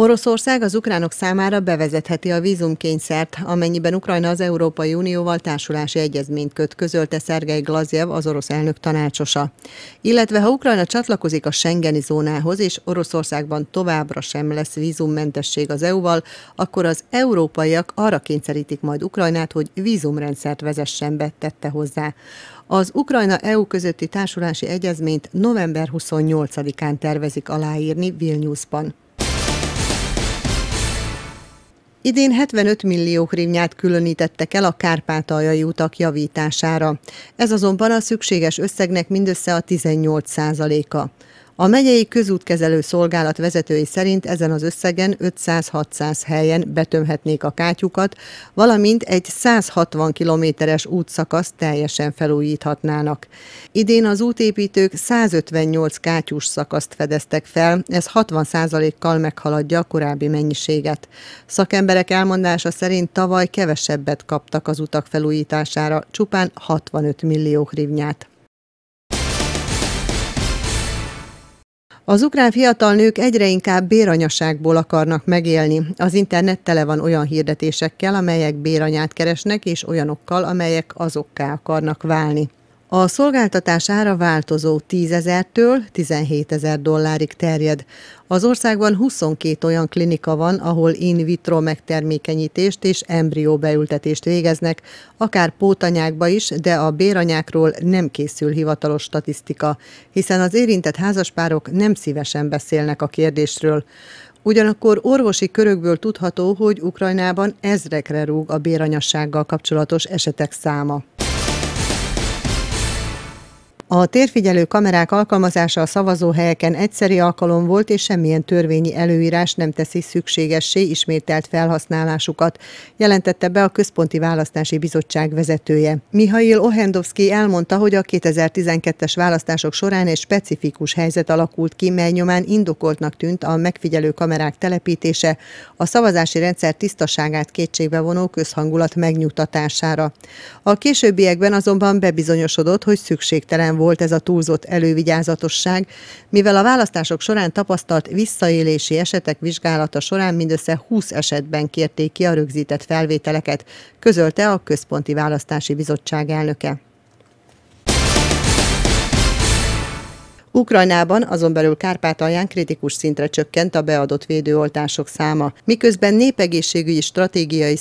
Oroszország az ukránok számára bevezetheti a vízumkényszert, amennyiben Ukrajna az Európai Unióval társulási egyezményt köt, közölte Szergei Glazjev, az orosz elnök tanácsosa. Illetve ha Ukrajna csatlakozik a Schengeni zónához, és Oroszországban továbbra sem lesz vízummentesség az EU-val, akkor az európaiak arra kényszerítik majd Ukrajnát, hogy vízumrendszert vezessen be, tette hozzá. Az Ukrajna-EU közötti társulási egyezményt november 28-án tervezik aláírni Vilniusban. Idén 75 millió hrivnyát különítettek el a kárpátaljai utak javítására. Ez azonban a szükséges összegnek mindössze a 18 százaléka. A megyei közútkezelő szolgálat vezetői szerint ezen az összegen 500-600 helyen betömhetnék a kátyukat, valamint egy 160 kilométeres útszakasz teljesen felújíthatnának. Idén az útépítők 158 kátyús szakaszt fedeztek fel, ez 60%-kal meghaladja a korábbi mennyiséget. Szakemberek elmondása szerint tavaly kevesebbet kaptak az utak felújítására, csupán 65 millió hrivnyát. Az ukrán fiatal nők egyre inkább béranyaságból akarnak megélni. Az internet tele van olyan hirdetésekkel, amelyek béranyát keresnek, és olyanokkal, amelyek azokká akarnak válni. A szolgáltatás ára változó 10 ezer-től 17 ezer dollárig terjed. Az országban 22 olyan klinika van, ahol in vitro megtermékenyítést és embrió beültetést végeznek, akár pótanyákba is, de a béranyákról nem készül hivatalos statisztika, hiszen az érintett házaspárok nem szívesen beszélnek a kérdésről. Ugyanakkor orvosi körökből tudható, hogy Ukrajnában ezrekre rúg a béranyassággal kapcsolatos esetek száma. A térfigyelő kamerák alkalmazása a szavazóhelyeken egyszeri alkalom volt, és semmilyen törvényi előírás nem teszi szükségessé ismételt felhasználásukat, jelentette be a Központi Választási Bizottság vezetője. Mihail Ohendovszki elmondta, hogy a 2012-es választások során egy specifikus helyzet alakult ki, mely nyomán indokoltnak tűnt a megfigyelő kamerák telepítése, a szavazási rendszer tisztaságát kétségbe vonó közhangulat megnyugtatására. A későbbiekben azonban bebizonyosodott, hogy szükségtelen volt ez a túlzott elővigyázatosság, mivel a választások során tapasztalt visszaélési esetek vizsgálata során mindössze 20 esetben kérték ki a rögzített felvételeket, közölte a Központi Választási Bizottság elnöke. Ukrajnában azon belül Kárpátalján kritikus szintre csökkent a beadott védőoltások száma, miközben népegészségügyi stratégiai